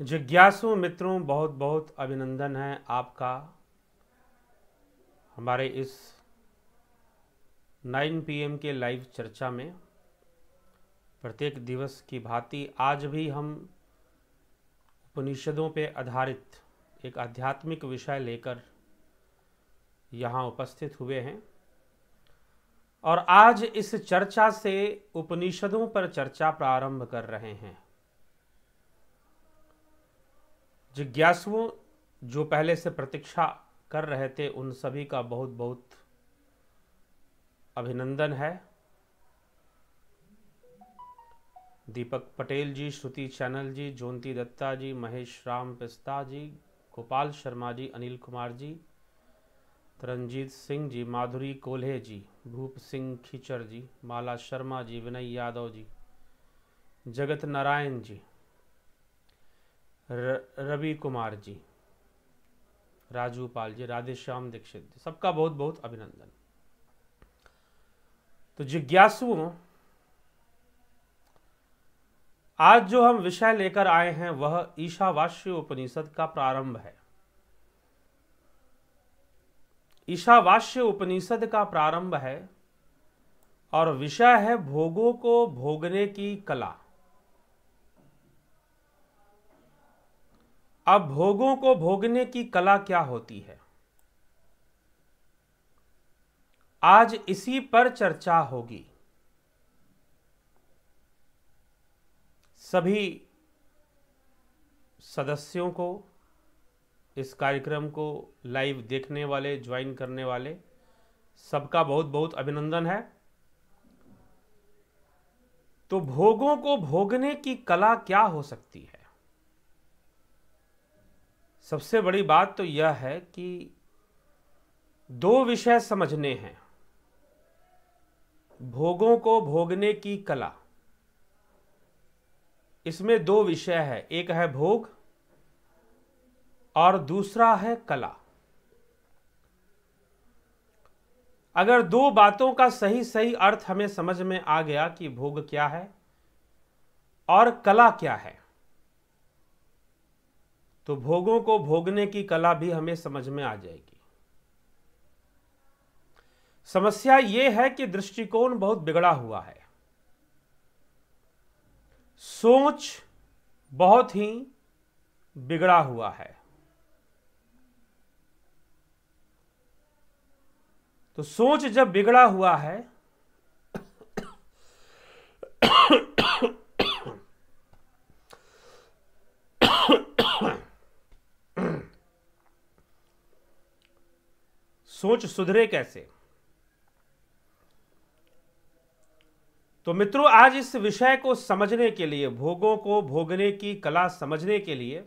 जिज्ञासु मित्रों बहुत बहुत अभिनंदन है आपका हमारे इस 9 पीएम के लाइव चर्चा में प्रत्येक दिवस की भांति आज भी हम उपनिषदों पर आधारित एक आध्यात्मिक विषय लेकर यहाँ उपस्थित हुए हैं और आज इस चर्चा से उपनिषदों पर चर्चा प्रारंभ कर रहे हैं जिज्ञासुओं जो पहले से प्रतीक्षा कर रहे थे उन सभी का बहुत बहुत अभिनंदन है दीपक पटेल जी श्रुति चैनल जी ज्योति दत्ता जी महेश राम पिस्ता जी गोपाल शर्मा जी अनिल कुमार जी तरनजीत सिंह जी माधुरी कोल्हे जी भूप सिंह खीचर जी माला शर्मा जी विनय यादव जी जगत नारायण जी रवि कुमार जी राजू पाल जी राधेश्याम दीक्षित जी सबका बहुत बहुत अभिनंदन तो जिज्ञासुओं आज जो हम विषय लेकर आए हैं वह ईशावास्य उपनिषद का प्रारंभ है ईशावास्य उपनिषद का प्रारंभ है और विषय है भोगों को भोगने की कला अब भोगों को भोगने की कला क्या होती है आज इसी पर चर्चा होगी सभी सदस्यों को इस कार्यक्रम को लाइव देखने वाले ज्वाइन करने वाले सबका बहुत बहुत अभिनंदन है तो भोगों को भोगने की कला क्या हो सकती है सबसे बड़ी बात तो यह है कि दो विषय समझने हैं भोगों को भोगने की कला इसमें दो विषय है एक है भोग और दूसरा है कला अगर दो बातों का सही सही अर्थ हमें समझ में आ गया कि भोग क्या है और कला क्या है तो भोगों को भोगने की कला भी हमें समझ में आ जाएगी समस्या यह है कि दृष्टिकोण बहुत बिगड़ा हुआ है सोच बहुत ही बिगड़ा हुआ है तो सोच जब बिगड़ा हुआ है सोच सुधरे कैसे तो मित्रों आज इस विषय को समझने के लिए भोगों को भोगने की कला समझने के लिए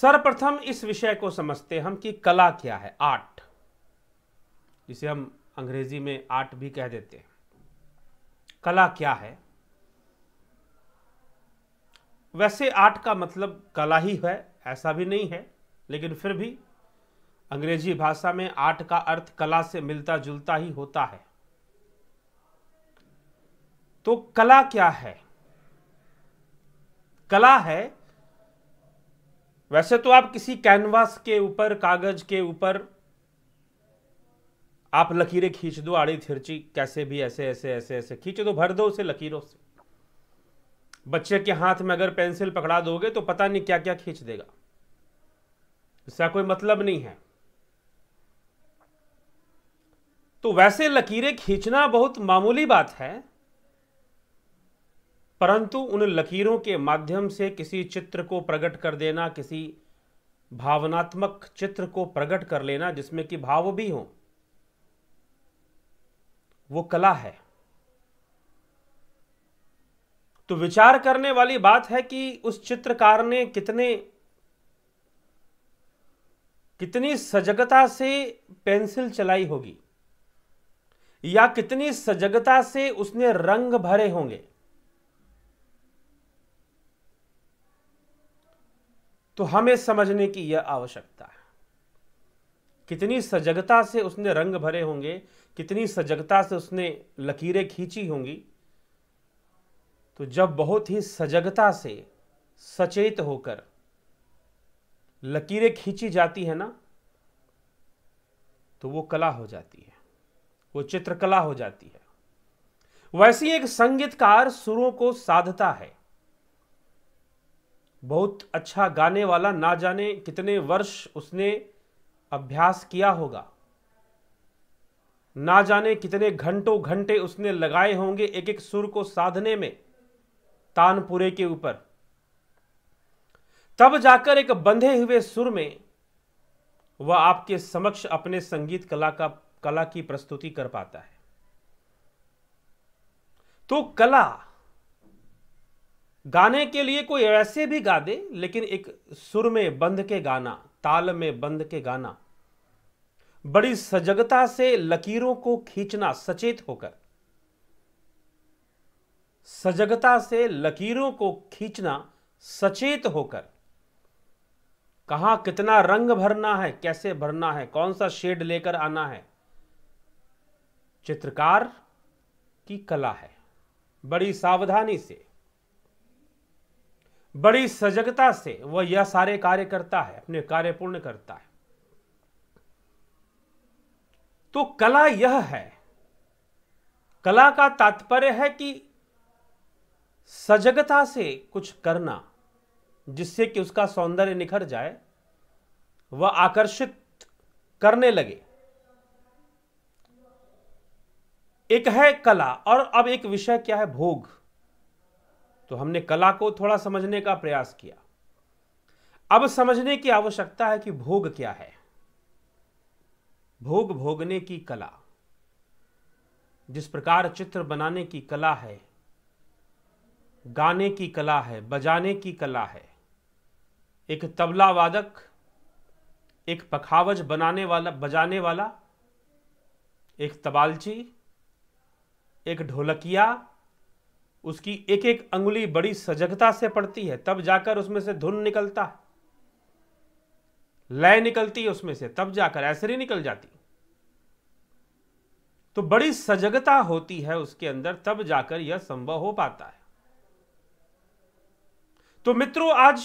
सर्वप्रथम इस विषय को समझते हम कि कला क्या है आर्ट जिसे हम अंग्रेजी में आर्ट भी कह देते हैं कला क्या है वैसे आर्ट का मतलब कला ही है ऐसा भी नहीं है लेकिन फिर भी अंग्रेजी भाषा में आर्ट का अर्थ कला से मिलता जुलता ही होता है तो कला क्या है कला है वैसे तो आप किसी कैनवास के ऊपर कागज के ऊपर आप लकीरें खींच दो आड़ी थिरची कैसे भी ऐसे ऐसे ऐसे ऐसे खींच दो भर दो उसे लकीरों से बच्चे के हाथ में अगर पेंसिल पकड़ा दोगे तो पता नहीं क्या क्या खींच देगा इसका कोई मतलब नहीं है तो वैसे लकीरें खींचना बहुत मामूली बात है परंतु उन लकीरों के माध्यम से किसी चित्र को प्रकट कर देना किसी भावनात्मक चित्र को प्रकट कर लेना जिसमें कि भाव भी हो वो कला है तो विचार करने वाली बात है कि उस चित्रकार ने कितने कितनी सजगता से पेंसिल चलाई होगी या कितनी सजगता से उसने रंग भरे होंगे तो हमें समझने की यह आवश्यकता है कितनी सजगता से उसने रंग भरे होंगे कितनी सजगता से उसने लकीरें खींची होंगी तो जब बहुत ही सजगता से सचेत होकर लकीरें खींची जाती है ना तो वो कला हो जाती है वो चित्रकला हो जाती है वैसे एक संगीतकार सुरों को साधता है बहुत अच्छा गाने वाला ना जाने कितने वर्ष उसने अभ्यास किया होगा ना जाने कितने घंटों घंटे उसने लगाए होंगे एक एक सुर को साधने में तानपुरे के ऊपर तब जाकर एक बंधे हुए सुर में वह आपके समक्ष अपने संगीत कला का कला की प्रस्तुति कर पाता है तो कला गाने के लिए कोई ऐसे भी गा दे लेकिन एक सुर में बंध के गाना ताल में बंध के गाना बड़ी सजगता से लकीरों को खींचना सचेत होकर सजगता से लकीरों को खींचना सचेत होकर कहाँ कितना रंग भरना है कैसे भरना है कौन सा शेड लेकर आना है चित्रकार की कला है बड़ी सावधानी से बड़ी सजगता से वह यह सारे कार्य करता है अपने कार्य पूर्ण करता है तो कला यह है कला का तात्पर्य है कि सजगता से कुछ करना जिससे कि उसका सौंदर्य निखर जाए वह आकर्षित करने लगे एक है कला और अब एक विषय क्या है भोग तो हमने कला को थोड़ा समझने का प्रयास किया अब समझने की आवश्यकता है कि भोग क्या है भोग भोगने की कला जिस प्रकार चित्र बनाने की कला है गाने की कला है बजाने की कला है एक तबला वादक एक पखावज बनाने वाला बजाने वाला एक तबालची एक ढोलकिया उसकी एक एक अंगुली बड़ी सजगता से पड़ती है तब जाकर उसमें से धुन निकलता लय निकलती है उसमें से तब जाकर ऐसरी निकल जाती तो बड़ी सजगता होती है उसके अंदर तब जाकर यह संभव हो पाता है तो मित्रों आज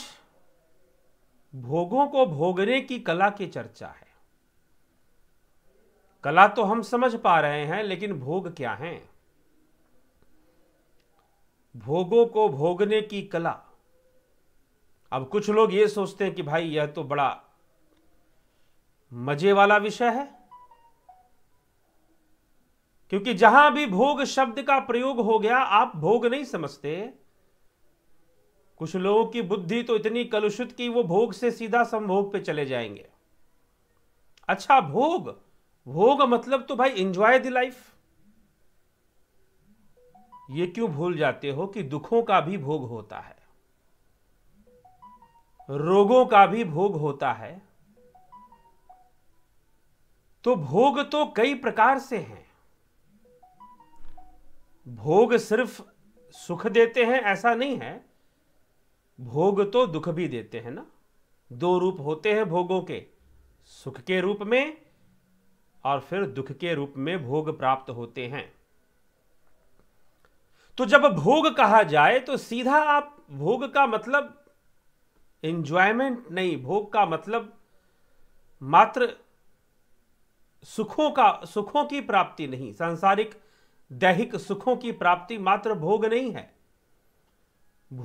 भोगों को भोगने की कला की चर्चा है कला तो हम समझ पा रहे हैं लेकिन भोग क्या है भोगों को भोगने की कला अब कुछ लोग ये सोचते हैं कि भाई यह तो बड़ा मजे वाला विषय है क्योंकि जहां भी भोग शब्द का प्रयोग हो गया आप भोग नहीं समझते कुछ लोगों की बुद्धि तो इतनी कलुषित कि वो भोग से सीधा संभोग पे चले जाएंगे अच्छा भोग भोग मतलब तो भाई एंजॉय द लाइफ ये क्यों भूल जाते हो कि दुखों का भी भोग होता है रोगों का भी भोग होता है तो भोग तो कई प्रकार से हैं भोग सिर्फ सुख देते हैं ऐसा नहीं है भोग तो दुख भी देते हैं ना दो रूप होते हैं भोगों के सुख के रूप में और फिर दुख के रूप में भोग प्राप्त होते हैं तो जब भोग कहा जाए तो सीधा आप भोग का मतलब एंजॉयमेंट नहीं भोग का मतलब मात्र सुखों का सुखों की प्राप्ति नहीं सांसारिक दैहिक सुखों की प्राप्ति मात्र भोग नहीं है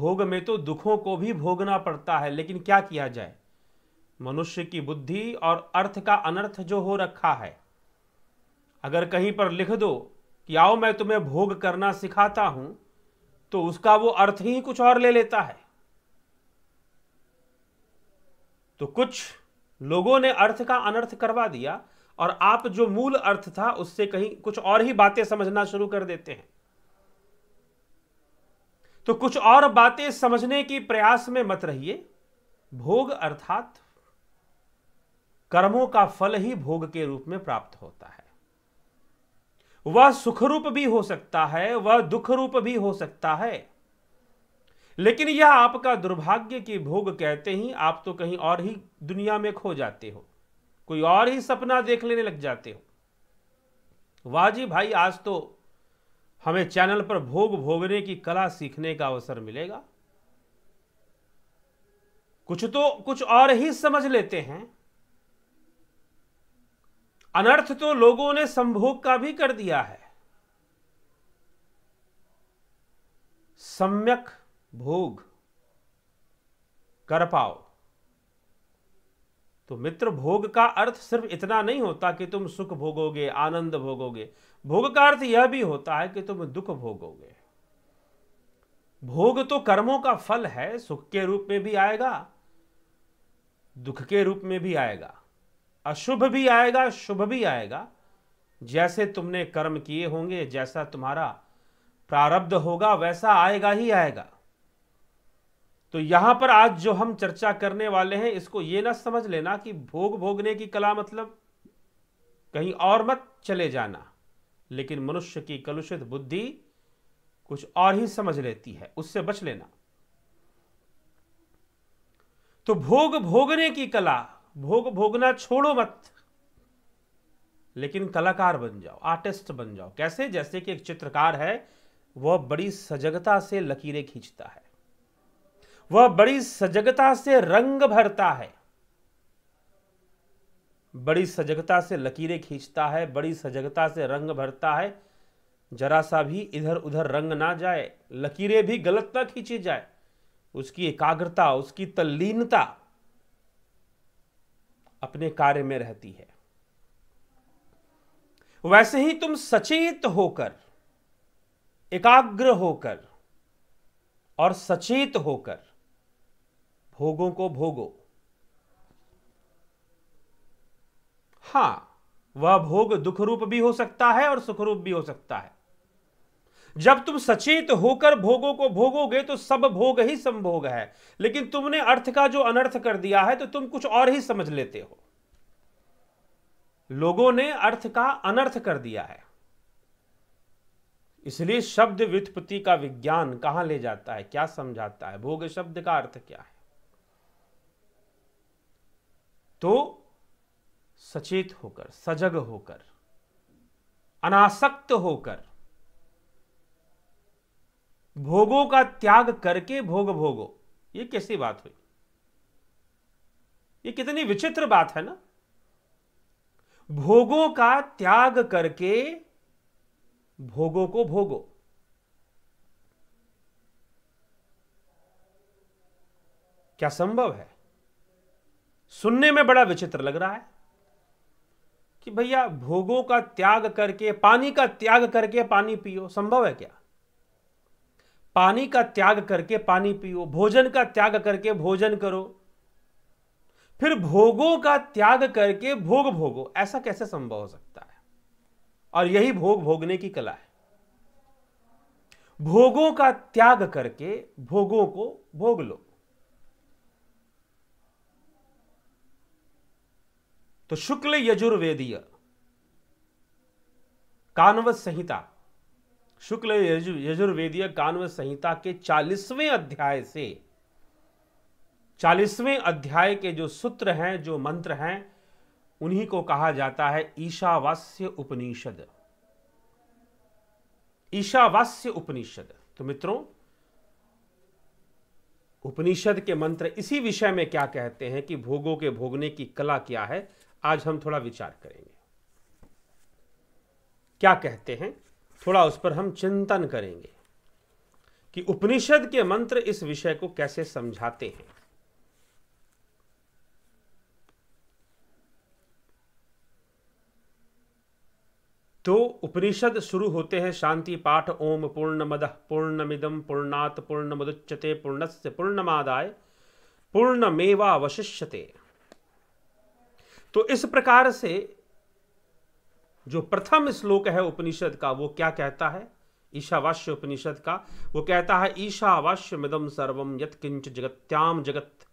भोग में तो दुखों को भी भोगना पड़ता है लेकिन क्या किया जाए मनुष्य की बुद्धि और अर्थ का अनर्थ जो हो रखा है अगर कहीं पर लिख दो कि आओ मैं तुम्हें भोग करना सिखाता हूं तो उसका वो अर्थ ही कुछ और ले लेता है तो कुछ लोगों ने अर्थ का अनर्थ करवा दिया और आप जो मूल अर्थ था उससे कहीं कुछ और ही बातें समझना शुरू कर देते हैं तो कुछ और बातें समझने की प्रयास में मत रहिए भोग अर्थात कर्मों का फल ही भोग के रूप में प्राप्त होता है वह सुख रूप भी हो सकता है वह दुख रूप भी हो सकता है लेकिन यह आपका दुर्भाग्य की भोग कहते ही आप तो कहीं और ही दुनिया में खो जाते हो कोई और ही सपना देख लेने लग जाते हो वाह जी भाई आज तो हमें चैनल पर भोग भोगने की कला सीखने का अवसर मिलेगा कुछ तो कुछ और ही समझ लेते हैं अनर्थ तो लोगों ने संभोग का भी कर दिया है सम्यक भोग कर पाओ तो मित्र भोग का अर्थ सिर्फ इतना नहीं होता कि तुम सुख भोगोगे आनंद भोगोगे भोग का अर्थ यह भी होता है कि तुम दुख भोगोगे भोग तो कर्मों का फल है सुख के रूप में भी आएगा दुख के रूप में भी आएगा अशुभ भी आएगा शुभ भी आएगा जैसे तुमने कर्म किए होंगे जैसा तुम्हारा प्रारब्ध होगा वैसा आएगा ही आएगा तो यहां पर आज जो हम चर्चा करने वाले हैं इसको यह ना समझ लेना कि भोग भोगने की कला मतलब कहीं और मत चले जाना लेकिन मनुष्य की कलुषित बुद्धि कुछ और ही समझ लेती है उससे बच लेना तो भोग भोगने की कला भोग भोगना छोड़ो मत लेकिन कलाकार बन जाओ आर्टिस्ट बन जाओ कैसे जैसे कि एक चित्रकार है वह बड़ी सजगता से लकीरें खींचता है वह बड़ी सजगता से रंग भरता है बड़ी सजगता से लकीरें खींचता है बड़ी सजगता से रंग भरता है जरा सा भी इधर उधर रंग ना जाए लकीरें भी गलत ना खींची जाए उसकी एकाग्रता उसकी तल्लीनता अपने कार्य में रहती है वैसे ही तुम सचेत होकर एकाग्र होकर और सचेत होकर भोगों को भोगो हां वह भोग दुख रूप भी हो सकता है और सुख रूप भी हो सकता है जब तुम सचेत होकर भोगों को भोगोगे तो सब भोग ही संभोग है लेकिन तुमने अर्थ का जो अनर्थ कर दिया है तो तुम कुछ और ही समझ लेते हो लोगों ने अर्थ का अनर्थ कर दिया है इसलिए शब्द व्युत्पत्ति का विज्ञान कहां ले जाता है क्या समझाता है भोग शब्द का अर्थ क्या है तो सचेत होकर सजग होकर अनासक्त होकर भोगों का त्याग करके भोग भोगो ये कैसी बात हुई ये कितनी विचित्र बात है ना भोगों का त्याग करके भोगों को भोगो क्या संभव है सुनने में बड़ा विचित्र लग रहा है कि भैया भोगों का त्याग करके पानी का त्याग करके पानी पियो संभव है क्या पानी का त्याग करके पानी पियो भोजन का त्याग करके भोजन करो फिर भोगों का त्याग करके भोग भोगो ऐसा कैसे संभव हो सकता है और यही भोग भोगने की कला है भोगों का त्याग करके भोगों को भोग लो तो शुक्ल यजुर्वेदीय कानव संहिता शुक्ल यजुर्वेदीय कानव संहिता के चालीसवें अध्याय से चालीसवें अध्याय के जो सूत्र हैं जो मंत्र हैं उन्हीं को कहा जाता है ईशावास्य उपनिषद ईशावास्य उपनिषद तो मित्रों उपनिषद के मंत्र इसी विषय में क्या कहते हैं कि भोगों के भोगने की कला क्या है आज हम थोड़ा विचार करेंगे क्या कहते हैं थोड़ा उस पर हम चिंतन करेंगे कि उपनिषद के मंत्र इस विषय को कैसे समझाते हैं तो उपनिषद शुरू होते हैं शांति पाठ ओम पूर्ण मद पूर्णमिदम पूर्णात पूर्ण मदुच्यते पूर्णस्य पूर्णमादाय पूर्णमेवावशिष्यते तो इस प्रकार से जो प्रथम श्लोक है उपनिषद का वो क्या कहता है ईशावास्य उपनिषद का वो कहता है ईशावास्य मिदम सर्वम यत्किंच जगत्याम जगत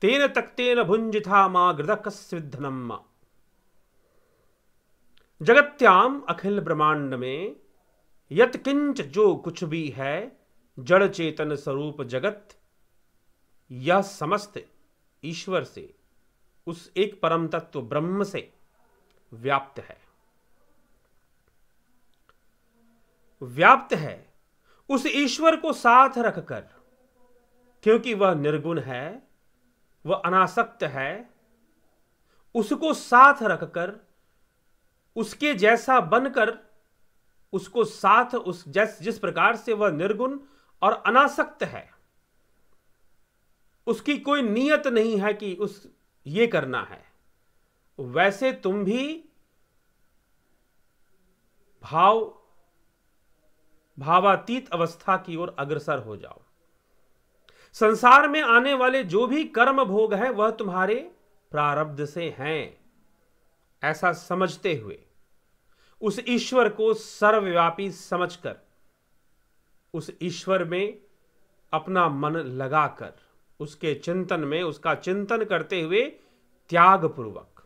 तेन तकतेन भुंजिथा माँ गृदकस्विधनम माँ जगत्याम अखिल ब्रह्मांड में यत्किंच जो कुछ भी है जड़ चेतन स्वरूप जगत यह समस्त ईश्वर से उस एक परम तत्व ब्रह्म से व्याप्त है व्याप्त है उस ईश्वर को साथ रखकर क्योंकि वह निर्गुण है वह अनासक्त है उसको साथ रखकर उसके जैसा बनकर उसको साथ उस जैस जिस प्रकार से वह निर्गुण और अनासक्त है उसकी कोई नियत नहीं है कि उस ये करना है वैसे तुम भी भाव भावातीत अवस्था की ओर अग्रसर हो जाओ संसार में आने वाले जो भी कर्म भोग हैं वह तुम्हारे प्रारब्ध से हैं ऐसा समझते हुए उस ईश्वर को सर्वव्यापी समझकर उस ईश्वर में अपना मन लगाकर उसके चिंतन में उसका चिंतन करते हुए त्याग पूर्वक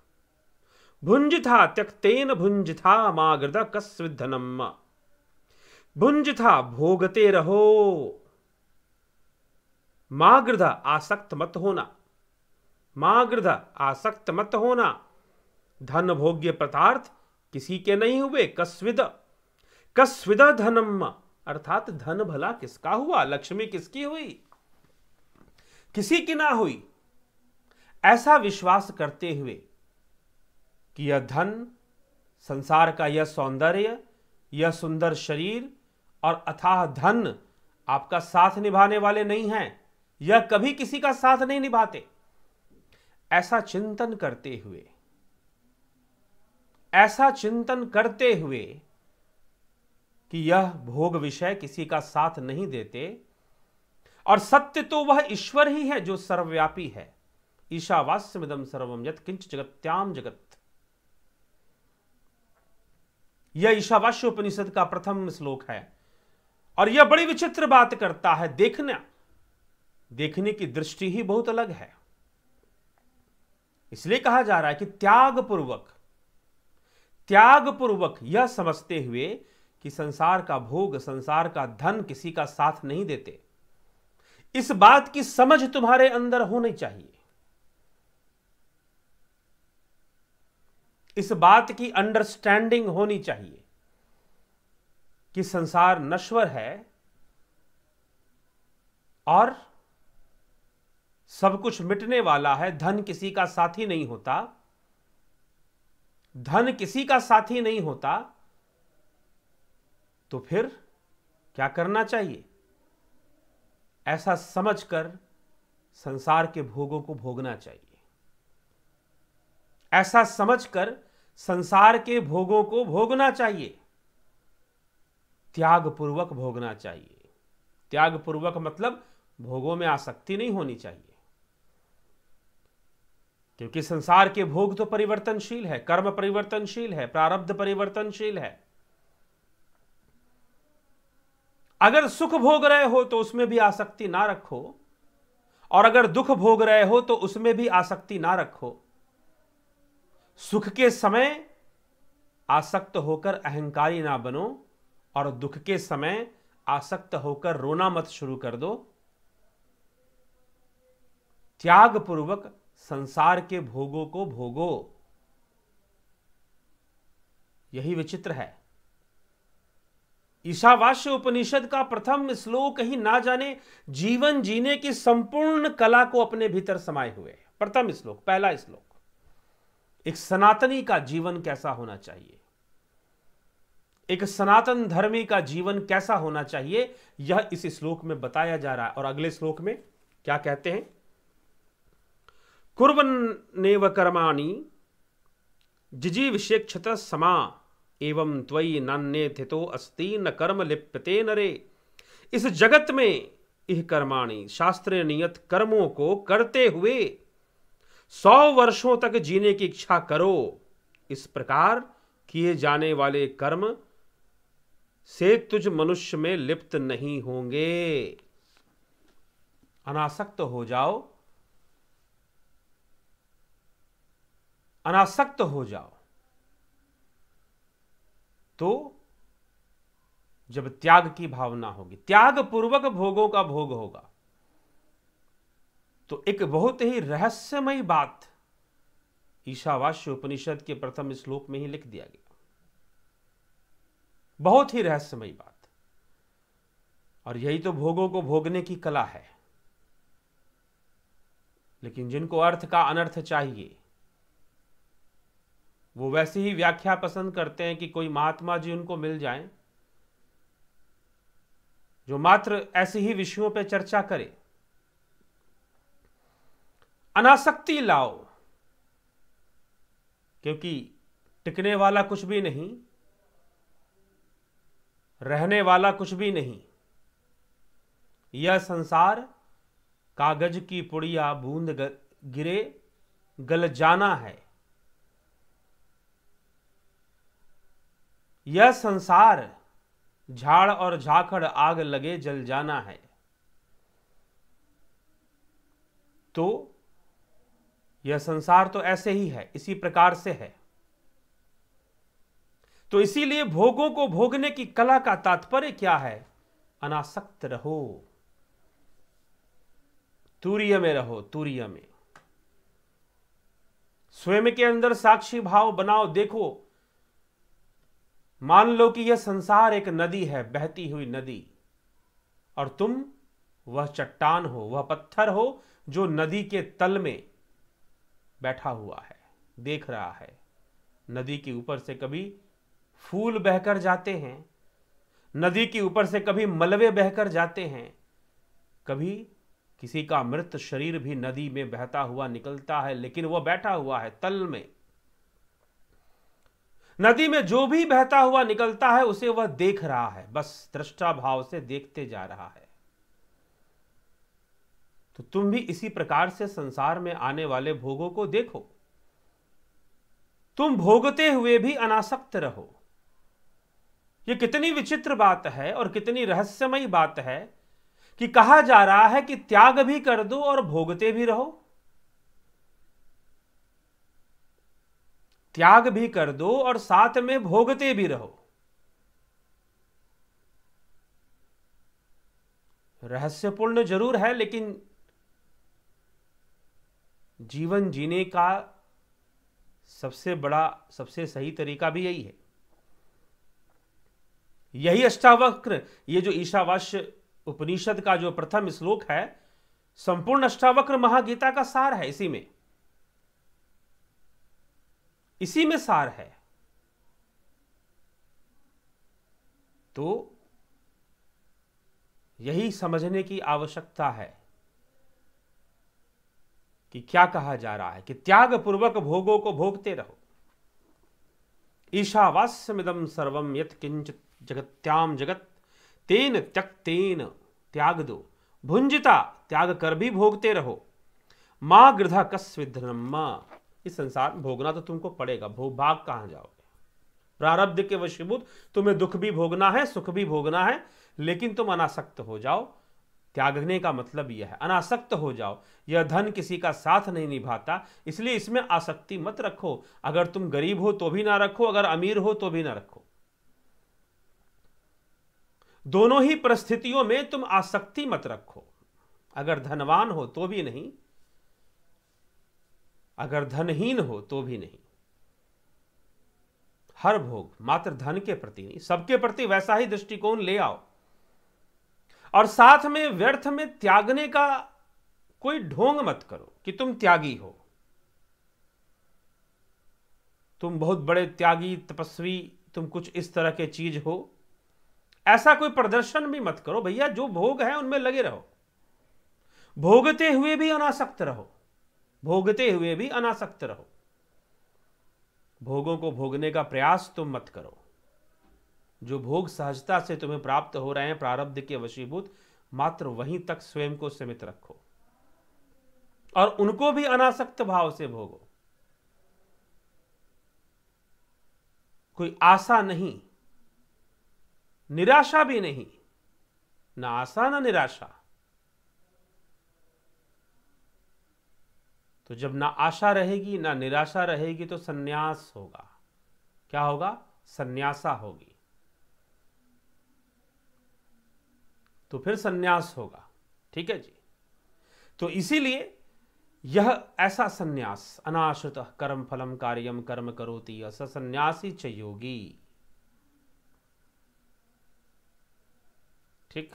भुंज था त्यक्तेन भुंज था माँ गृद कस्विधनम्मा भुंज था भोगते रहो मागृध आसक्त मत होना मागृध आसक्त मत होना धन भोग्य पदार्थ किसी के नहीं हुए कस्विद कस्विद धनम अर्थात धन भला किसका हुआ लक्ष्मी किसकी हुई किसी की ना हुई ऐसा विश्वास करते हुए कि यह धन संसार का यह सौंदर्य यह सुंदर शरीर और अथाह धन आपका साथ निभाने वाले नहीं हैं यह कभी किसी का साथ नहीं निभाते ऐसा चिंतन करते हुए ऐसा चिंतन करते हुए कि यह भोग विषय किसी का साथ नहीं देते और सत्य तो वह ईश्वर ही है जो सर्वव्यापी है ईशावास्यमिदम सर्वम यत किंच जगत्याम जगत यह ईशावास्य उपनिषद का प्रथम श्लोक है और यह बड़ी विचित्र बात करता है देखना देखने की दृष्टि ही बहुत अलग है इसलिए कहा जा रहा है कि त्याग पूर्वक त्याग पूर्वक यह समझते हुए कि संसार का भोग संसार का धन किसी का साथ नहीं देते इस बात की समझ तुम्हारे अंदर होनी चाहिए इस बात की अंडरस्टैंडिंग होनी चाहिए कि संसार नश्वर है और सब कुछ मिटने वाला है धन किसी का साथी नहीं होता धन किसी का साथी नहीं होता तो फिर क्या करना चाहिए ऐसा समझकर संसार के भोगों को भोगना चाहिए ऐसा समझकर संसार के भोगों को भोगना चाहिए त्यागपूर्वक भोगना चाहिए त्यागपूर्वक मतलब भोगों में आसक्ति नहीं होनी चाहिए क्योंकि संसार के भोग तो परिवर्तनशील है कर्म परिवर्तनशील है प्रारब्ध परिवर्तनशील है अगर सुख भोग रहे हो तो उसमें भी आसक्ति ना रखो और अगर दुख भोग रहे हो तो उसमें भी आसक्ति ना रखो सुख के समय आसक्त होकर अहंकारी ना बनो और दुख के समय आसक्त होकर रोना मत शुरू कर दो त्याग पूर्वक संसार के भोगों को भोगो यही विचित्र है ईशावास्य उपनिषद का प्रथम श्लोक ही ना जाने जीवन जीने की संपूर्ण कला को अपने भीतर समाये हुए प्रथम श्लोक पहला श्लोक एक सनातनी का जीवन कैसा होना चाहिए एक सनातन धर्मी का जीवन कैसा होना चाहिए यह इस श्लोक में बताया जा रहा है और अगले श्लोक में क्या कहते हैं कुर्वन्नेव कर्माणि जिजीविषेक्षत समा एवं त्वयी नान्य थितो अस्ति न कर्म लिप्यते नरे इस जगत में यह कर्माणी शास्त्रीय नियत कर्मों को करते हुए सौ वर्षों तक जीने की इच्छा करो इस प्रकार किए जाने वाले कर्म से तुझ मनुष्य में लिप्त नहीं होंगे अनासक्त हो जाओ अनासक्त हो जाओ तो जब त्याग की भावना होगी त्याग पूर्वक भोगों का भोग होगा तो एक बहुत ही रहस्यमयी बात ईशावास्य उपनिषद के प्रथम श्लोक में ही लिख दिया गया बहुत ही रहस्यमयी बात और यही तो भोगों को भोगने की कला है लेकिन जिनको अर्थ का अनर्थ चाहिए वो वैसी ही व्याख्या पसंद करते हैं कि कोई महात्मा जी उनको मिल जाए जो मात्र ऐसे ही विषयों पर चर्चा करे अनासक्ति लाओ क्योंकि टिकने वाला कुछ भी नहीं रहने वाला कुछ भी नहीं यह संसार कागज की पुड़िया बूंद गिरे गल जाना है यह संसार झाड़ और झाखड़ आग लगे जल जाना है तो यह संसार तो ऐसे ही है इसी प्रकार से है तो इसीलिए भोगों को भोगने की कला का तात्पर्य क्या है अनासक्त रहो तूर्य में रहो तूर्य में स्वयं के अंदर साक्षी भाव बनाओ देखो मान लो कि यह संसार एक नदी है बहती हुई नदी और तुम वह चट्टान हो वह पत्थर हो जो नदी के तल में बैठा हुआ है देख रहा है नदी के ऊपर से कभी फूल बहकर जाते हैं नदी के ऊपर से कभी मलबे बहकर जाते हैं कभी किसी का मृत शरीर भी नदी में बहता हुआ निकलता है लेकिन वह बैठा हुआ है तल में नदी में जो भी बहता हुआ निकलता है उसे वह देख रहा है बस दृष्टा भाव से देखते जा रहा है तो तुम भी इसी प्रकार से संसार में आने वाले भोगों को देखो तुम भोगते हुए भी अनासक्त रहो ये कितनी विचित्र बात है और कितनी रहस्यमयी बात है कि कहा जा रहा है कि त्याग भी कर दो और भोगते भी रहो त्याग भी कर दो और साथ में भोगते भी रहो रहस्यपूर्ण जरूर है लेकिन जीवन जीने का सबसे बड़ा सबसे सही तरीका भी यही है यही अष्टावक्र ये जो ईशावास्य उपनिषद का जो प्रथम श्लोक है संपूर्ण अष्टावक्र महागीता का सार है इसी में इसी में सार है तो यही समझने की आवश्यकता है कि क्या कहा जा रहा है कि त्याग पूर्वक भोगों को भोगते रहो ईशावास्यमिदम सर्वम यथ किंचित जगत्याम जगत तेन त्यक तेन त्याग दो भुंजता त्याग कर भी भोगते रहो माँ गृधा कस्विधनम्मा इस संसार में भोगना तो तुमको पड़ेगा भोग भाग कहाँ जाओगे प्रारब्ध के वशीभूत तुम्हें दुख भी भोगना है सुख भी भोगना है लेकिन तुम अनासक्त हो जाओ त्यागने का मतलब यह है अनासक्त हो जाओ यह धन किसी का साथ नहीं निभाता इसलिए इसमें आसक्ति मत रखो अगर तुम गरीब हो तो भी ना रखो अगर अमीर हो तो भी ना रखो दोनों ही परिस्थितियों में तुम आसक्ति मत रखो अगर धनवान हो तो भी नहीं अगर धनहीन हो तो भी नहीं हर भोग मात्र धन के प्रति नहीं सबके प्रति वैसा ही दृष्टिकोण ले आओ और साथ में व्यर्थ में त्यागने का कोई ढोंग मत करो कि तुम त्यागी हो तुम बहुत बड़े त्यागी तपस्वी तुम कुछ इस तरह के चीज हो ऐसा कोई प्रदर्शन भी मत करो भैया जो भोग है उनमें लगे रहो भोगते हुए भी अनासक्त रहो भोगते हुए भी अनासक्त रहो भोगों को भोगने का प्रयास तुम मत करो जो भोग सहजता से तुम्हें प्राप्त हो रहे हैं प्रारब्ध के वशीभूत मात्र वहीं तक स्वयं को सीमित रखो और उनको भी अनासक्त भाव से भोगो कोई आशा नहीं निराशा भी नहीं ना आशा ना निराशा तो जब ना आशा रहेगी ना निराशा रहेगी तो सन्यास होगा क्या होगा सन्यासा होगी तो फिर सन्यास होगा ठीक है जी तो इसीलिए यह ऐसा सन्यास अनाश्रित कर्म फलम कार्यम कर्म करोति च योगी ठीक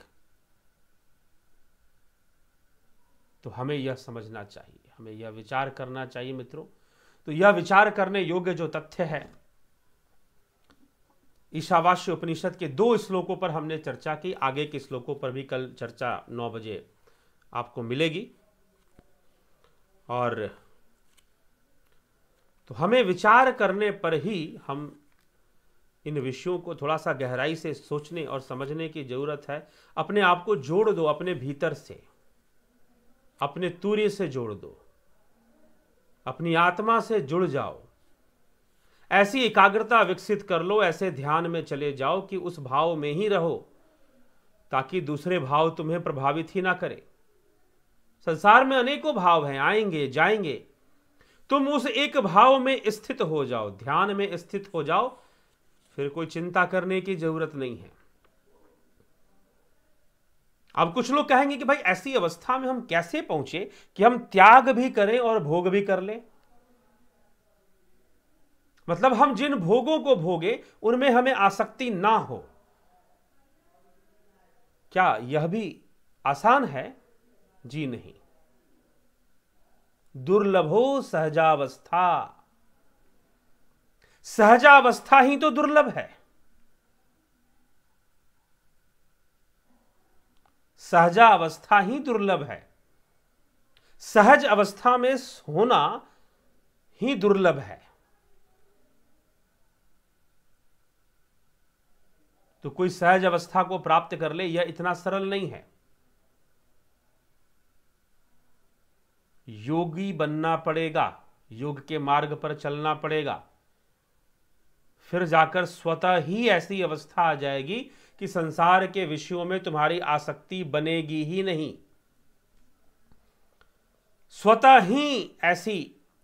तो हमें यह समझना चाहिए हमें यह विचार करना चाहिए मित्रों तो यह विचार करने योग्य जो तथ्य है ईशावास्य उपनिषद के दो श्लोकों पर हमने चर्चा की आगे के श्लोकों पर भी कल चर्चा नौ बजे आपको मिलेगी और तो हमें विचार करने पर ही हम इन विषयों को थोड़ा सा गहराई से सोचने और समझने की ज़रूरत है अपने आप को जोड़ दो अपने भीतर से अपने तूर्य से जोड़ दो अपनी आत्मा से जुड़ जाओ ऐसी एकाग्रता विकसित कर लो ऐसे ध्यान में चले जाओ कि उस भाव में ही रहो ताकि दूसरे भाव तुम्हें प्रभावित ही ना करे संसार में अनेकों भाव हैं आएंगे जाएंगे तुम उस एक भाव में स्थित हो जाओ ध्यान में स्थित हो जाओ फिर कोई चिंता करने की जरूरत नहीं है अब कुछ लोग कहेंगे कि भाई ऐसी अवस्था में हम कैसे पहुंचे कि हम त्याग भी करें और भोग भी कर लें मतलब हम जिन भोगों को भोगे उनमें हमें आसक्ति ना हो क्या यह भी आसान है जी नहीं दुर्लभो सहजावस्था सहजावस्था ही तो दुर्लभ है सहजा अवस्था ही दुर्लभ है सहज अवस्था में होना ही दुर्लभ है तो कोई सहज अवस्था को प्राप्त कर ले यह इतना सरल नहीं है योगी बनना पड़ेगा योग के मार्ग पर चलना पड़ेगा फिर जाकर स्वतः ही ऐसी अवस्था आ जाएगी कि संसार के विषयों में तुम्हारी आसक्ति बनेगी ही नहीं स्वतः ही ऐसी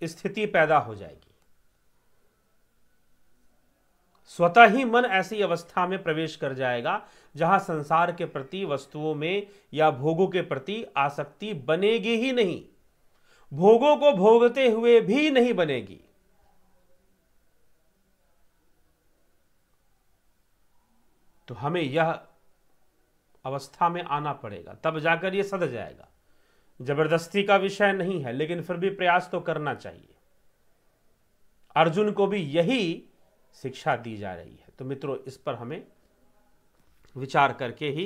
स्थिति पैदा हो जाएगी स्वतः ही मन ऐसी अवस्था में प्रवेश कर जाएगा जहां संसार के प्रति वस्तुओं में या भोगों के प्रति आसक्ति बनेगी ही नहीं भोगों को भोगते हुए भी नहीं बनेगी तो हमें यह अवस्था में आना पड़ेगा तब जाकर यह सद जाएगा जबरदस्ती का विषय नहीं है लेकिन फिर भी प्रयास तो करना चाहिए अर्जुन को भी यही शिक्षा दी जा रही है तो मित्रों इस पर हमें विचार करके ही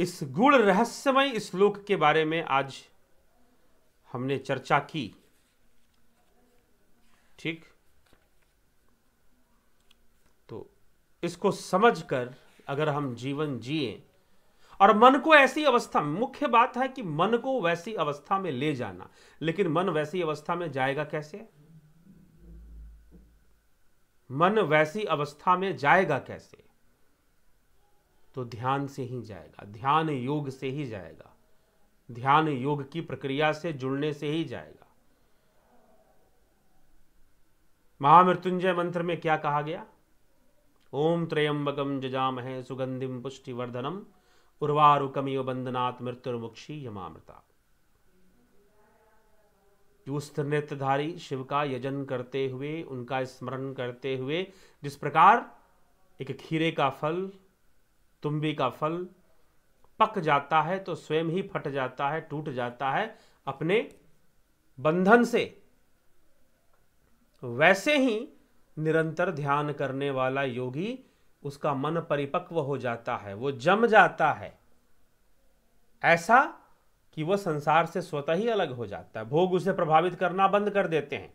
इस गुण रहस्यमय श्लोक के बारे में आज हमने चर्चा की ठीक इसको समझकर अगर हम जीवन जिए और मन को ऐसी अवस्था मुख्य बात है कि मन को वैसी अवस्था में ले जाना लेकिन मन वैसी अवस्था में जाएगा कैसे मन वैसी अवस्था में जाएगा कैसे तो ध्यान से ही जाएगा ध्यान योग से ही जाएगा ध्यान योग की प्रक्रिया से जुड़ने से ही जाएगा महामृत्युंजय मंत्र में क्या कहा गया ओम त्रयंबकम जजामहे सुगंधिम पुष्टिवर्धनम उर्वारुकमिव बंदनात् मृत्युर्मुक्षी यमामृता उस नृत्यधारी शिव का यजन करते हुए उनका स्मरण करते हुए जिस प्रकार एक खीरे का फल तुम्बी का फल पक जाता है तो स्वयं ही फट जाता है टूट जाता है अपने बंधन से वैसे ही निरंतर ध्यान करने वाला योगी उसका मन परिपक्व हो जाता है वो जम जाता है ऐसा कि वह संसार से स्वतः ही अलग हो जाता है भोग उसे प्रभावित करना बंद कर देते हैं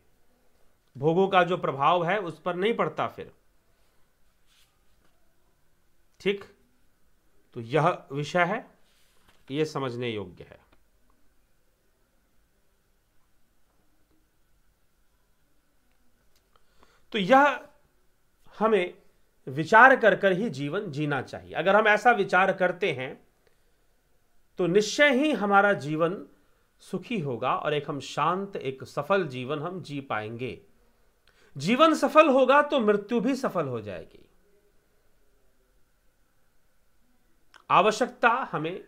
भोगों का जो प्रभाव है उस पर नहीं पड़ता फिर ठीक तो यह विषय है यह समझने योग्य है तो यह हमें विचार कर कर ही जीवन जीना चाहिए अगर हम ऐसा विचार करते हैं तो निश्चय ही हमारा जीवन सुखी होगा और एक हम शांत एक सफल जीवन हम जी पाएंगे जीवन सफल होगा तो मृत्यु भी सफल हो जाएगी आवश्यकता हमें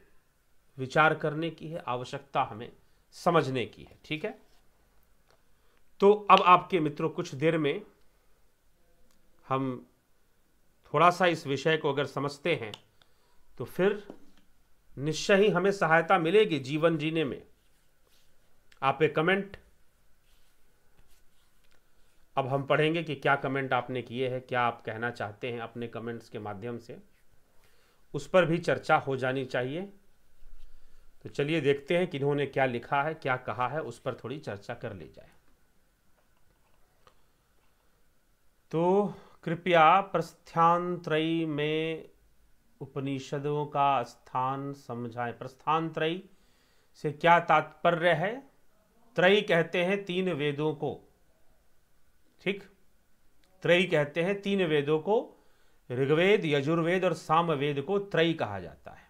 विचार करने की है आवश्यकता हमें समझने की है ठीक है तो अब आपके मित्रों कुछ देर में हम थोड़ा सा इस विषय को अगर समझते हैं तो फिर निश्चय ही हमें सहायता मिलेगी जीवन जीने में आप एक कमेंट अब हम पढ़ेंगे कि क्या कमेंट आपने किए हैं क्या आप कहना चाहते हैं अपने कमेंट्स के माध्यम से उस पर भी चर्चा हो जानी चाहिए तो चलिए देखते हैं कि इन्होंने क्या लिखा है क्या कहा है उस पर थोड़ी चर्चा कर ली जाए तो कृपया प्रस्थानत्रयी में उपनिषदों का स्थान समझाएं प्रस्थानत्रयी से क्या तात्पर्य है त्रयी कहते हैं तीन वेदों को ठीक त्रयी कहते हैं तीन वेदों को ऋग्वेद यजुर्वेद और सामवेद को त्रयी कहा जाता है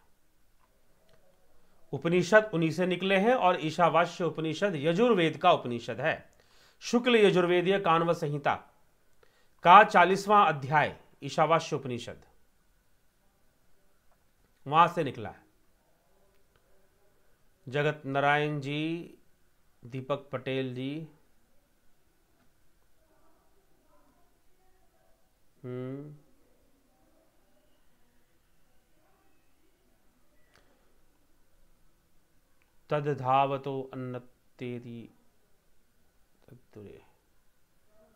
उपनिषद उन्हीं से निकले हैं और ईशावास्य उपनिषद यजुर्वेद का उपनिषद है शुक्ल यजुर्वेदीय कानव संहिता का चालीसवां अध्याय ईशावास्य उपनिषद वहां से निकला है जगत नारायण जी दीपक पटेल जी हम्म, तद धावतो अन्नतेरी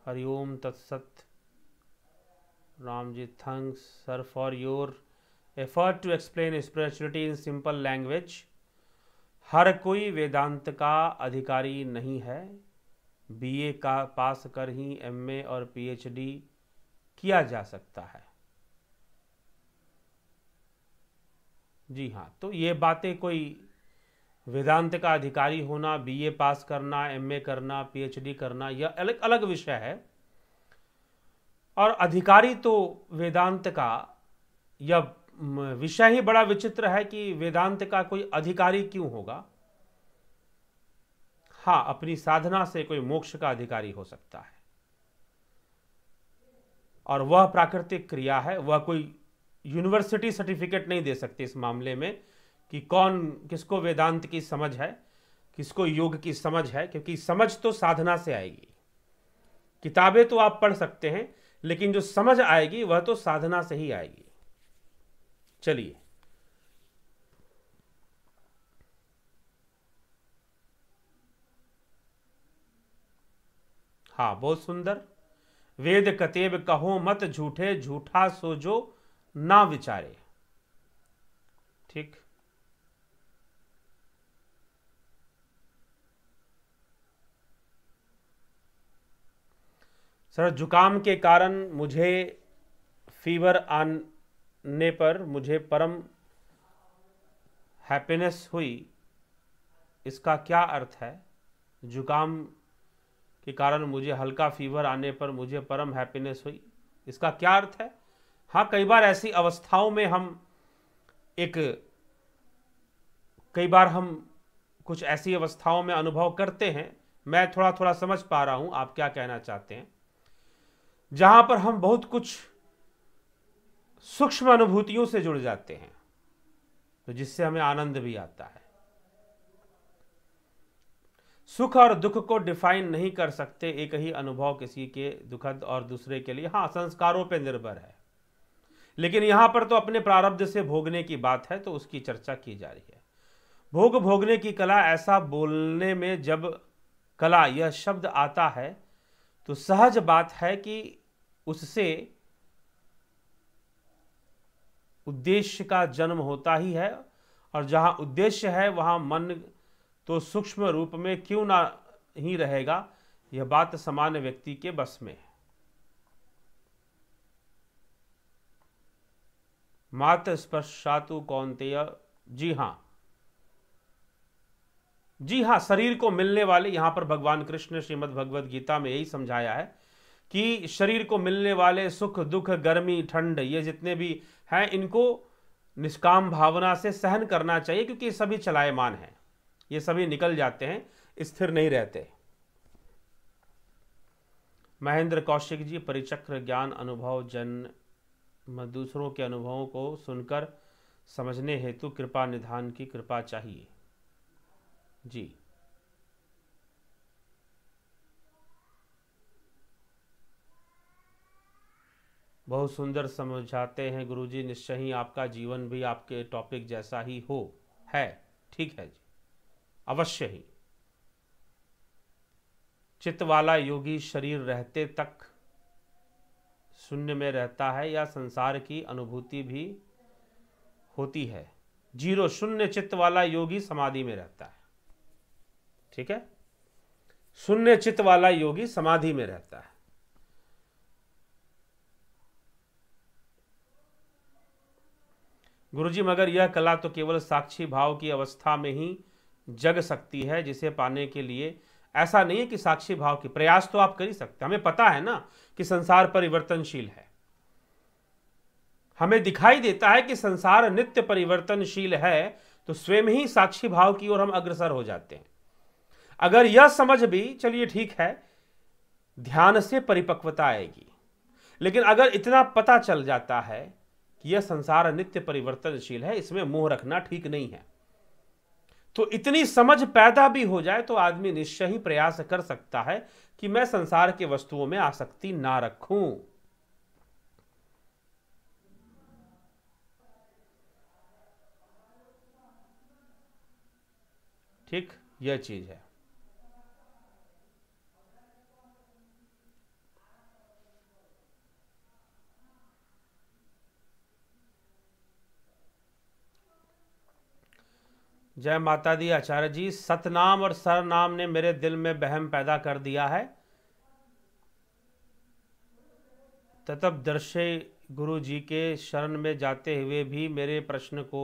हरिओम तत्सत Ramji, thanks sir for your effort to explain spirituality in simple language. हर कोई वेदांत का अधिकारी नहीं है बीए का पास कर ही एमए और पीएचडी किया जा सकता है जी हाँ तो ये बातें कोई वेदांत का अधिकारी होना बीए पास करना एमए करना पीएचडी करना यह अलग अलग विषय है और अधिकारी तो वेदांत का यह विषय ही बड़ा विचित्र है कि वेदांत का कोई अधिकारी क्यों होगा हां अपनी साधना से कोई मोक्ष का अधिकारी हो सकता है और वह प्राकृतिक क्रिया है वह कोई यूनिवर्सिटी सर्टिफिकेट नहीं दे सकती इस मामले में कि कौन किसको वेदांत की समझ है किसको योग की समझ है क्योंकि समझ तो साधना से आएगी किताबें तो आप पढ़ सकते हैं लेकिन जो समझ आएगी वह तो साधना से ही आएगी चलिए हाँ बहुत सुंदर वेद कतेब कहो मत झूठे झूठा सो जो ना विचारे ठीक सर जुकाम के कारण मुझे फीवर आने पर मुझे परम हैप्पीनेस हुई इसका क्या अर्थ है जुकाम के कारण मुझे हल्का फीवर आने पर मुझे परम हैप्पीनेस हुई इसका क्या अर्थ है हाँ कई बार ऐसी अवस्थाओं में हम एक कई बार हम कुछ ऐसी अवस्थाओं में अनुभव करते हैं मैं थोड़ा थोड़ा समझ पा रहा हूँ आप क्या कहना चाहते हैं जहां पर हम बहुत कुछ सूक्ष्म अनुभूतियों से जुड़ जाते हैं तो जिससे हमें आनंद भी आता है सुख और दुख को डिफाइन नहीं कर सकते एक ही अनुभव किसी के दुखद और दूसरे के लिए हां संस्कारों पर निर्भर है लेकिन यहां पर तो अपने प्रारब्ध से भोगने की बात है तो उसकी चर्चा की जा रही है भोग भोगने की कला ऐसा बोलने में जब कला यह शब्द आता है तो सहज बात है कि उससे उद्देश्य का जन्म होता ही है और जहाँ उद्देश्य है वहाँ मन तो सूक्ष्म रूप में क्यों ना ही रहेगा यह बात सामान्य व्यक्ति के बस में है मात्र स्पर्शातु कौनतेय जी हाँ जी हाँ शरीर को मिलने वाले यहाँ पर भगवान कृष्ण श्रीमद् भगवद गीता में यही समझाया है कि शरीर को मिलने वाले सुख दुख गर्मी ठंड ये जितने भी हैं इनको निष्काम भावना से सहन करना चाहिए क्योंकि ये सभी चलायमान हैं ये सभी निकल जाते हैं स्थिर नहीं रहते महेंद्र कौशिक जी परिचक्र ज्ञान अनुभव जन दूसरों के अनुभवों को सुनकर समझने हेतु कृपा निधान की कृपा चाहिए जी बहुत सुंदर समझाते हैं गुरु जी निश्चय ही आपका जीवन भी आपके टॉपिक जैसा ही हो है ठीक है जी अवश्य ही चित्त वाला योगी शरीर रहते तक शून्य में रहता है या संसार की अनुभूति भी होती है जीरो शून्य चित्त वाला योगी समाधि में रहता है ठीक है शून्य चित्त वाला योगी समाधि में रहता है गुरुजी मगर यह कला तो केवल साक्षी भाव की अवस्था में ही जग सकती है जिसे पाने के लिए ऐसा नहीं है कि साक्षी भाव की प्रयास तो आप कर ही सकते हमें पता है ना कि संसार परिवर्तनशील है हमें दिखाई देता है कि संसार नित्य परिवर्तनशील है तो स्वयं ही साक्षी भाव की ओर हम अग्रसर हो जाते हैं अगर यह समझ भी चलिए ठीक है ध्यान से परिपक्वता आएगी लेकिन अगर इतना पता चल जाता है कि यह संसार नित्य परिवर्तनशील है इसमें मोह रखना ठीक नहीं है तो इतनी समझ पैदा भी हो जाए तो आदमी निश्चय ही प्रयास कर सकता है कि मैं संसार के वस्तुओं में आसक्ति ना रखूं ठीक यह चीज है जय माता दी आचार्य जी सतनाम और सरनाम ने मेरे दिल में बहम पैदा कर दिया है तत्व दर्श गुरु जी के शरण में जाते हुए भी मेरे प्रश्न को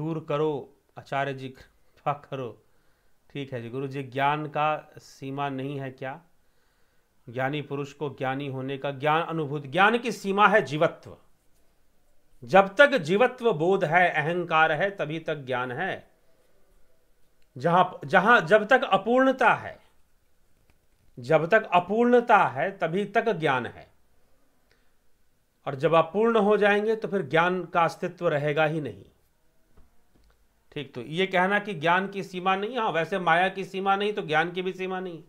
दूर करो आचार्य जी कृपा करो ठीक है जी गुरु जी ज्ञान का सीमा नहीं है क्या ज्ञानी पुरुष को ज्ञानी होने का ज्ञान अनुभूत ज्ञान की सीमा है जीवत्व जब तक जीवत्व बोध है अहंकार है तभी तक ज्ञान है जहां जहां जब तक अपूर्णता है जब तक अपूर्णता है तभी तक ज्ञान है और जब अपूर्ण हो जाएंगे तो फिर ज्ञान का अस्तित्व रहेगा ही नहीं ठीक तो ये कहना कि ज्ञान की सीमा नहीं हाँ वैसे माया की सीमा नहीं तो ज्ञान की भी सीमा नहीं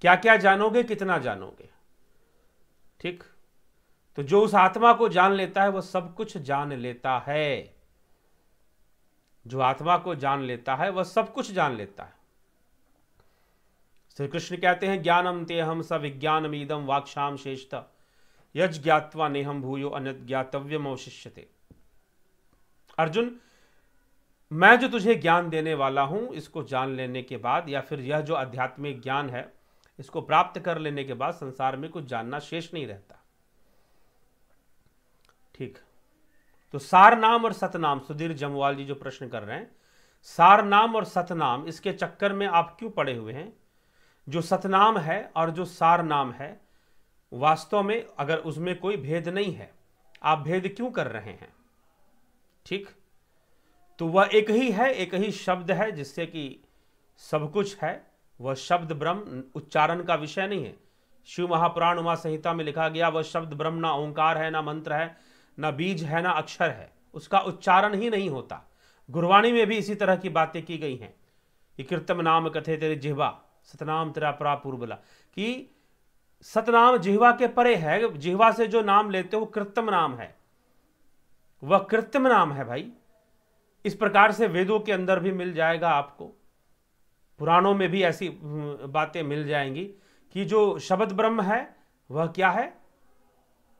क्या क्या जानोगे कितना जानोगे ठीक तो जो उस आत्मा को जान लेता है वह सब कुछ जान लेता है जो आत्मा को जान लेता है वह सब कुछ जान लेता है श्री कृष्ण कहते हैं ज्ञानम ते हम सब विज्ञानम ईदम वाक्षाम शेषता यज ज्ञातवा नेहम भूयो अन्य ज्ञातव्यम अवशिष्यते अर्जुन मैं जो तुझे ज्ञान देने वाला हूं इसको जान लेने के बाद या फिर यह जो आध्यात्मिक ज्ञान है इसको प्राप्त कर लेने के बाद संसार में कुछ जानना शेष नहीं रहता ठीक तो नाम और सतनाम सुधीर जमवाल जी जो प्रश्न कर रहे हैं सार नाम और सतनाम इसके चक्कर में आप क्यों पड़े हुए हैं जो सतनाम है और जो सारनाम है वास्तव में अगर उसमें कोई भेद नहीं है आप भेद क्यों कर रहे हैं ठीक तो वह एक ही है एक ही शब्द है जिससे कि सब कुछ है वह शब्द ब्रह्म उच्चारण का विषय नहीं है शिव महापुराण उमा संहिता में लिखा गया वह शब्द ब्रह्म ना ओंकार है ना मंत्र है ना बीज है ना अक्षर है उसका उच्चारण ही नहीं होता गुरवाणी में भी इसी तरह की बातें की गई हैं कि कृतम नाम कथे तेरे जिहवा सतनाम तेरा प्रापूर्वला कि सतनाम जिहवा के परे है जिहवा से जो नाम लेते हो कृतम नाम है वह कृत्रिम नाम है भाई इस प्रकार से वेदों के अंदर भी मिल जाएगा आपको पुराणों में भी ऐसी हम्म, बातें मिल जाएंगी कि जो शब्द ब्रह्म है वह क्या है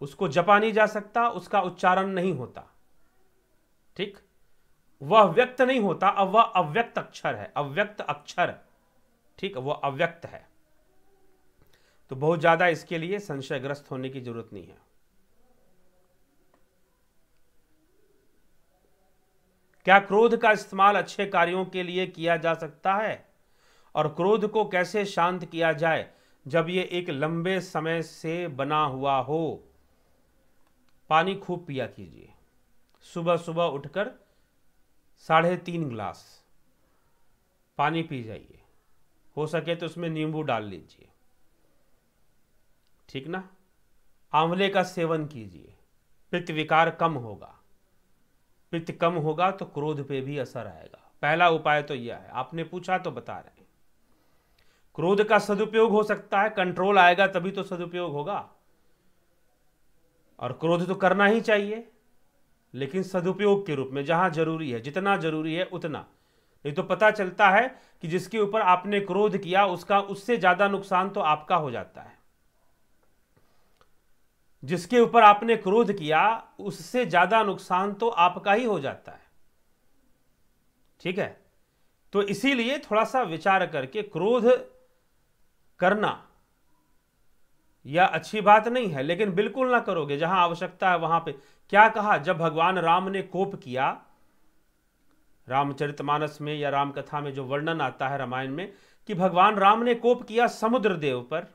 उसको जपा नहीं जा सकता उसका उच्चारण नहीं होता ठीक वह व्यक्त नहीं होता अब वह अव्यक्त अक्षर है अव्यक्त अक्षर ठीक वह अव्यक्त है तो बहुत ज्यादा इसके लिए संशयग्रस्त होने की जरूरत नहीं है क्या क्रोध का इस्तेमाल अच्छे कार्यों के लिए किया जा सकता है और क्रोध को कैसे शांत किया जाए जब ये एक लंबे समय से बना हुआ हो पानी खूब पिया कीजिए सुबह सुबह उठकर साढ़े तीन ग्लास पानी पी जाइए हो सके तो उसमें नींबू डाल लीजिए ठीक ना आंवले का सेवन कीजिए पित्त विकार कम होगा पित्त कम होगा तो क्रोध पे भी असर आएगा पहला उपाय तो यह है आपने पूछा तो बता रहे हैं क्रोध का सदुपयोग हो सकता है कंट्रोल आएगा तभी तो सदुपयोग होगा और क्रोध तो करना ही चाहिए लेकिन सदुपयोग के रूप में जहां जरूरी है जितना जरूरी है उतना नहीं तो पता चलता है कि जिसके ऊपर आपने क्रोध किया उसका उससे ज़्यादा नुकसान तो आपका हो जाता है जिसके ऊपर आपने क्रोध किया उससे ज़्यादा नुकसान तो आपका ही हो जाता है ठीक है तो इसीलिए थोड़ा सा विचार करके क्रोध करना यह अच्छी बात नहीं है लेकिन बिल्कुल ना करोगे जहां आवश्यकता है वहां पे क्या कहा जब भगवान राम ने कोप किया रामचरितमानस में या रामकथा में जो वर्णन आता है रामायण में कि भगवान राम ने कोप किया समुद्र देव पर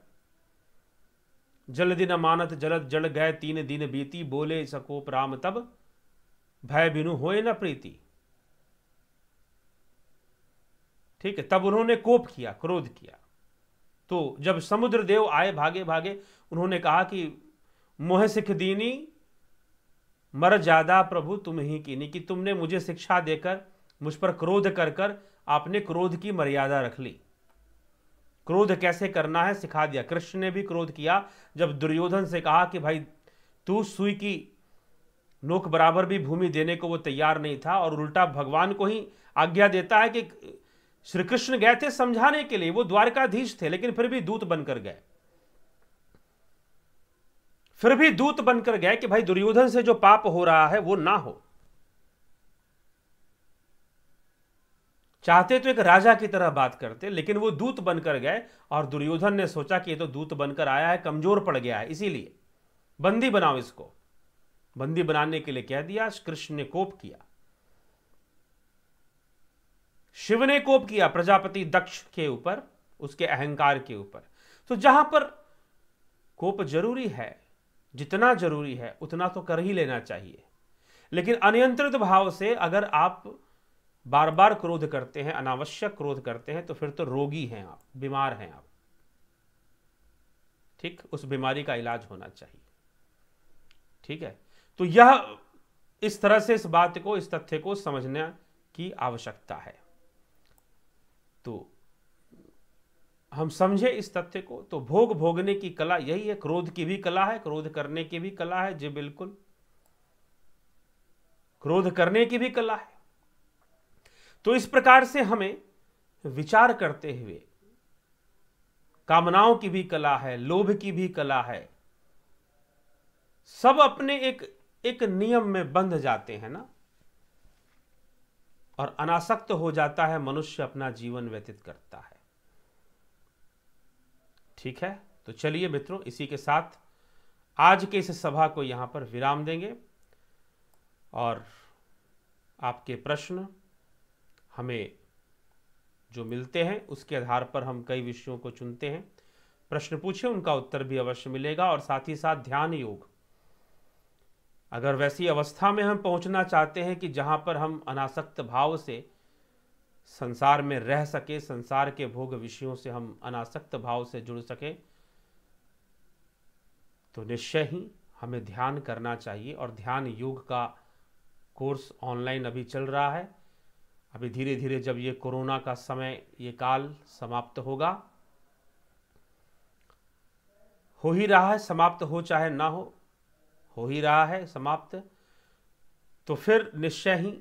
जल दिन अमानत जलत जल गए तीन दिन बीती बोले सकोप राम तब भय बिनु होए न प्रीति ठीक है तब उन्होंने कोप किया क्रोध किया तो जब समुद्र देव आए भागे भागे उन्होंने कहा कि मोह सिख दीनी मर ज्यादा प्रभु तुम ही कीनी कि तुमने मुझे शिक्षा देकर मुझ पर क्रोध कर कर आपने क्रोध की मर्यादा रख ली क्रोध कैसे करना है सिखा दिया कृष्ण ने भी क्रोध किया जब दुर्योधन से कहा कि भाई तू सुई की नोक बराबर भी भूमि देने को वो तैयार नहीं था और उल्टा भगवान को ही आज्ञा देता है कि श्री कृष्ण गए थे समझाने के लिए वो द्वारकाधीश थे लेकिन फिर भी दूत बनकर गए फिर भी दूत बनकर गए कि भाई दुर्योधन से जो पाप हो रहा है वो ना हो चाहते तो एक राजा की तरह बात करते लेकिन वो दूत बनकर गए और दुर्योधन ने सोचा कि ये तो दूत बनकर आया है कमजोर पड़ गया है इसीलिए बंदी बनाओ इसको बंदी बनाने के लिए कह दिया कृष्ण ने कोप किया शिव ने कोप किया प्रजापति दक्ष के ऊपर उसके अहंकार के ऊपर तो जहां पर कोप जरूरी है जितना जरूरी है उतना तो कर ही लेना चाहिए लेकिन अनियंत्रित भाव से अगर आप बार बार क्रोध करते हैं अनावश्यक क्रोध करते हैं तो फिर तो रोगी हैं आप बीमार हैं आप ठीक उस बीमारी का इलाज होना चाहिए ठीक है तो यह इस तरह से इस बात को इस तथ्य को समझने की आवश्यकता है तो हम समझे इस तथ्य को तो भोग भोगने की कला यही है क्रोध की भी कला है क्रोध करने की भी कला है जी बिल्कुल क्रोध करने की भी कला है तो इस प्रकार से हमें विचार करते हुए कामनाओं की भी कला है लोभ की भी कला है सब अपने एक एक नियम में बंध जाते हैं ना और अनासक्त हो जाता है मनुष्य अपना जीवन व्यतीत करता है ठीक है तो चलिए मित्रों इसी के साथ आज के इस सभा को यहां पर विराम देंगे और आपके प्रश्न हमें जो मिलते हैं उसके आधार पर हम कई विषयों को चुनते हैं प्रश्न पूछे उनका उत्तर भी अवश्य मिलेगा और साथ ही साथ ध्यान योग अगर वैसी अवस्था में हम पहुंचना चाहते हैं कि जहां पर हम अनासक्त भाव से संसार में रह सके संसार के भोग विषयों से हम अनासक्त भाव से जुड़ सकें तो निश्चय ही हमें ध्यान करना चाहिए और ध्यान योग का कोर्स ऑनलाइन अभी चल रहा है अभी धीरे धीरे जब ये कोरोना का समय ये काल समाप्त होगा हो ही रहा है समाप्त हो चाहे ना हो हो ही रहा है समाप्त तो फिर निश्चय ही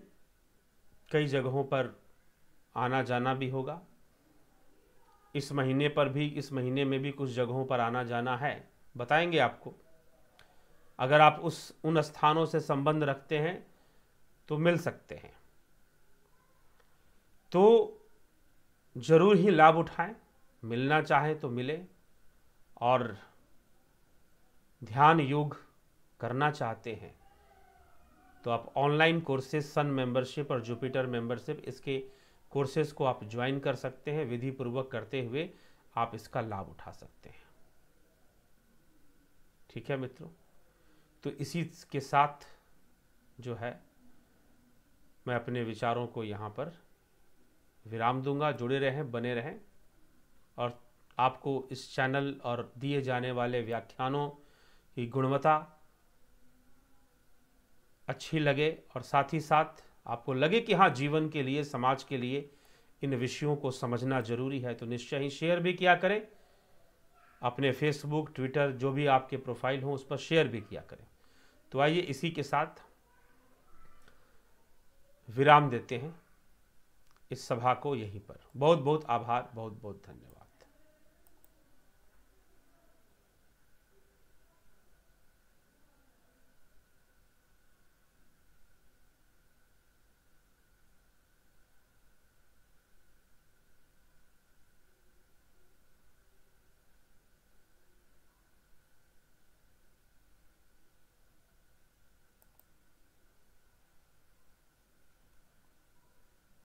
कई जगहों पर आना जाना भी होगा इस महीने पर भी इस महीने में भी कुछ जगहों पर आना जाना है बताएंगे आपको अगर आप उस उन स्थानों से संबंध रखते हैं तो मिल सकते हैं तो ज़रूर ही लाभ उठाएं मिलना चाहें तो मिले और ध्यान योग करना चाहते हैं तो आप ऑनलाइन कोर्सेज सन मेंबरशिप और जुपिटर मेंबरशिप इसके कोर्सेज को आप ज्वाइन कर सकते हैं विधि पूर्वक करते हुए आप इसका लाभ उठा सकते हैं ठीक है मित्रों तो इसी के साथ जो है मैं अपने विचारों को यहाँ पर विराम दूंगा जुड़े रहें बने रहें और आपको इस चैनल और दिए जाने वाले व्याख्यानों की गुणवत्ता अच्छी लगे और साथ ही साथ आपको लगे कि हाँ जीवन के लिए समाज के लिए इन विषयों को समझना जरूरी है तो निश्चय ही शेयर भी किया करें अपने फेसबुक ट्विटर जो भी आपके प्रोफाइल हो उस पर शेयर भी किया करें तो आइए इसी के साथ विराम देते हैं इस सभा को यहीं पर बहुत बहुत आभार बहुत बहुत धन्यवाद